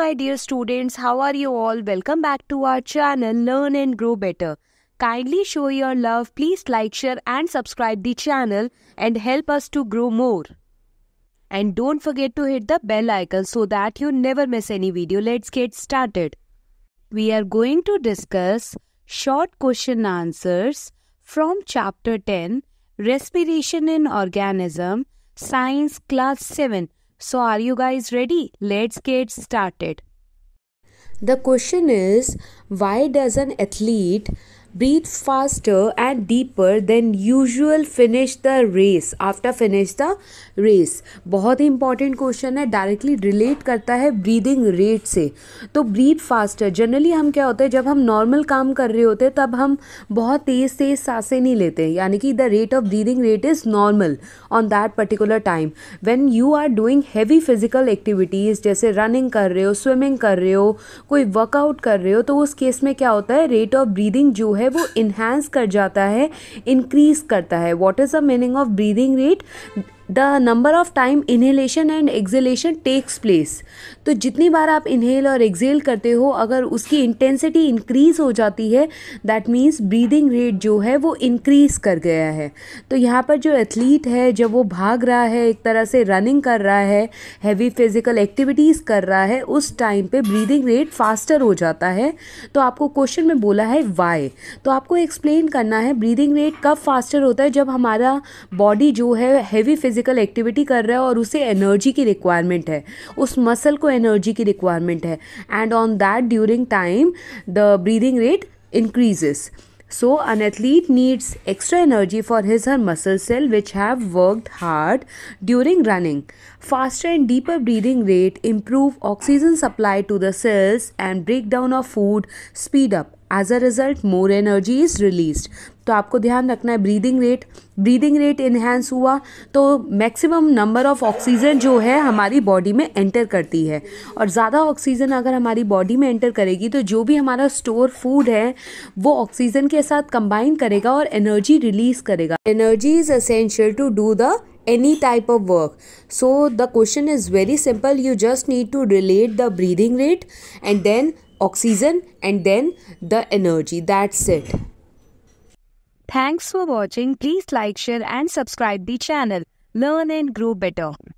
My dear students, how are you all? Welcome back to our channel Learn and Grow Better. Kindly show your love, please like, share and subscribe the channel and help us to grow more. And don't forget to hit the bell icon so that you never miss any video. Let's get started. We are going to discuss short question answers from chapter 10 Respiration in Organism Science Class 7 so, are you guys ready? Let's get started. The question is why does an athlete beat faster and deeper than usual finish the race after finish the race बहुत ही important question है directly relate करता है breathing rate से तो breathe faster generally हम क्या होते हैं जब हम नॉर्मल काम कर रहे होते हैं तब हम बहुत तेज़ तेज़ सांसें नहीं लेते हैं यानी कि the rate of breathing rate is normal on that particular time when you are doing heavy physical activities जैसे रनिंग कर रहे हो स्विमिंग कर रहे हो कोई वर्कआउट कर रहे हो तो उस केस में क्या होता है रेट ऑफ ब्रीदिंग जो है वो इन्हांस कर जाता है इंक्रीज करता है what is the meaning of breathing rate the number of time inhalation and exhalation takes place तो जितनी बार आप इन्हेल और एक्जेल करते हो अगर उसकी इंटेंसिटी इंक्रीज हो जाती है दैट मीन्स ब्रीदिंग रेट जो है वो इंक्रीज कर गया है तो यहाँ पर जो एथलीट है जब वो भाग रहा है एक तरह से रनिंग कर रहा है हैवी फिजिकल एक्टिविटीज़ कर रहा है उस टाइम पे ब्रीदिंग रेट फास्टर हो जाता है तो आपको क्वेश्चन में बोला है वाई तो आपको एक्सप्लेन करना है ब्रीदिंग रेट कब फास्टर होता है जब हमारा बॉडी जो है हैवी फिजिकल फिजिकल एक्टिविटी कर रहा है और उसे एनर्जी की रिक्वायरमेंट है उस मसल को एनर्जी की रिक्वायरमेंट है and on that during time the breathing rate increases so an athlete needs extra energy for his her muscle cell which have worked hard during running faster and deeper breathing rate improve oxygen supply to the cells and break down of food speed up as a result more energy is release तो आपको ध्यान रखना है breathing rate breathing rate enhance हुआ तो maximum number of oxygen जो है हमारी बॉडी में एंटर करती है और ज़्यादा ऑक्सीजन अगर हमारी बॉडी में एंटर करेगी तो जो भी हमारा स्टोर फूड है वो ऑक्सीजन के साथ कंबाइन करेगा और एनर्जी रिलीज करेगा energy is essential to do the any type of work so the question is very simple you just need to relate the breathing rate and then oxygen and then the energy that's it thanks for watching please like share and subscribe the channel learn and grow better